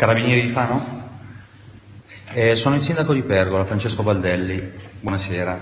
Carabinieri di Fano? Eh, sono il sindaco di Pergola, Francesco Baldelli. Buonasera.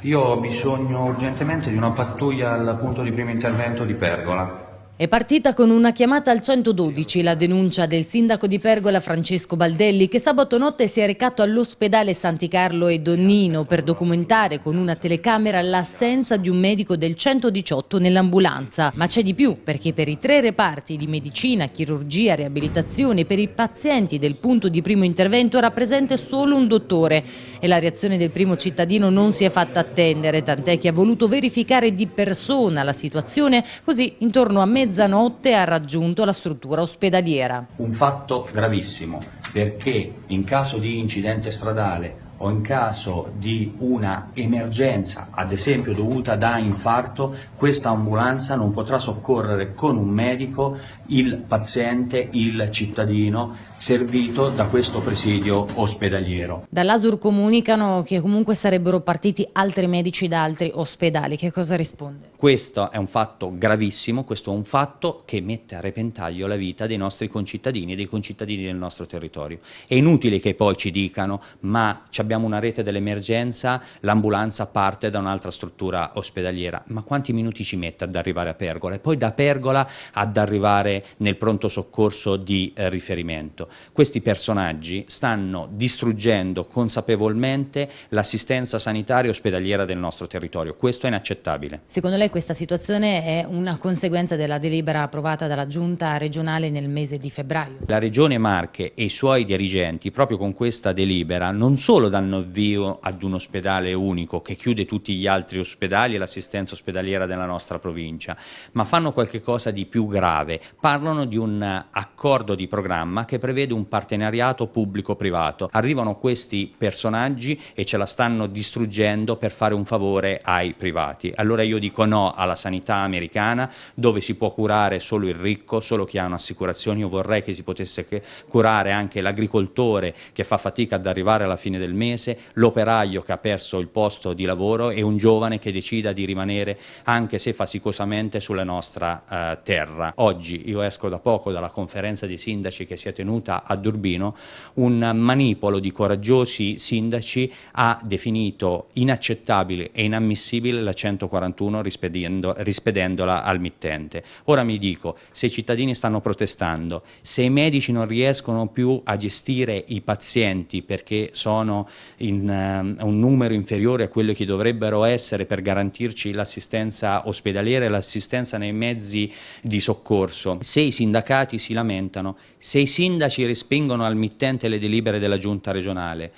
Io ho bisogno urgentemente di una pattuglia al punto di primo intervento di Pergola. È partita con una chiamata al 112 la denuncia del sindaco di Pergola Francesco Baldelli che sabato notte si è recato all'ospedale Santi Carlo e Donnino per documentare con una telecamera l'assenza di un medico del 118 nell'ambulanza. Ma c'è di più perché per i tre reparti di medicina, chirurgia, riabilitazione per i pazienti del punto di primo intervento era presente solo un dottore e la reazione del primo cittadino non si è fatta attendere tant'è che ha voluto verificare di persona la situazione così intorno a mezzo mezzanotte ha raggiunto la struttura ospedaliera. Un fatto gravissimo perché in caso di incidente stradale o in caso di una emergenza, ad esempio dovuta da infarto, questa ambulanza non potrà soccorrere con un medico il paziente, il cittadino servito da questo presidio ospedaliero. Dall'Asur comunicano che comunque sarebbero partiti altri medici da altri ospedali, che cosa risponde? Questo è un fatto gravissimo, questo è un fatto che mette a repentaglio la vita dei nostri concittadini e dei concittadini del nostro territorio. È inutile che poi ci dicano ma ci abbiamo abbiamo una rete dell'emergenza, l'ambulanza parte da un'altra struttura ospedaliera, ma quanti minuti ci mette ad arrivare a Pergola e poi da Pergola ad arrivare nel pronto soccorso di eh, riferimento? Questi personaggi stanno distruggendo consapevolmente l'assistenza sanitaria e ospedaliera del nostro territorio, questo è inaccettabile. Secondo lei questa situazione è una conseguenza della delibera approvata dalla Giunta regionale nel mese di febbraio? La Regione Marche e i suoi dirigenti proprio con questa delibera non solo danno danno avvio ad un ospedale unico che chiude tutti gli altri ospedali e l'assistenza ospedaliera della nostra provincia, ma fanno qualcosa di più grave, parlano di un accordo di programma che prevede un partenariato pubblico-privato. Arrivano questi personaggi e ce la stanno distruggendo per fare un favore ai privati. Allora io dico no alla sanità americana dove si può curare solo il ricco, solo chi ha un'assicurazione, io vorrei che si potesse curare anche l'agricoltore che fa fatica ad arrivare alla fine del mese mese l'operaio che ha perso il posto di lavoro e un giovane che decida di rimanere anche se faticosamente sulla nostra eh, terra. Oggi io esco da poco dalla conferenza dei sindaci che si è tenuta a Durbino, un manipolo di coraggiosi sindaci ha definito inaccettabile e inammissibile la 141 rispedendo, rispedendola al mittente. Ora mi dico, se i cittadini stanno protestando, se i medici non riescono più a gestire i pazienti perché sono in, uh, un numero inferiore a quello che dovrebbero essere per garantirci l'assistenza ospedaliera e l'assistenza nei mezzi di soccorso. Se i sindacati si lamentano, se i sindaci respingono al mittente le delibere della giunta regionale,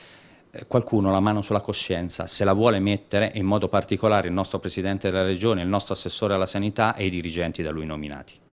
eh, qualcuno la mano sulla coscienza, se la vuole mettere, in modo particolare il nostro Presidente della Regione, il nostro Assessore alla Sanità e i dirigenti da lui nominati.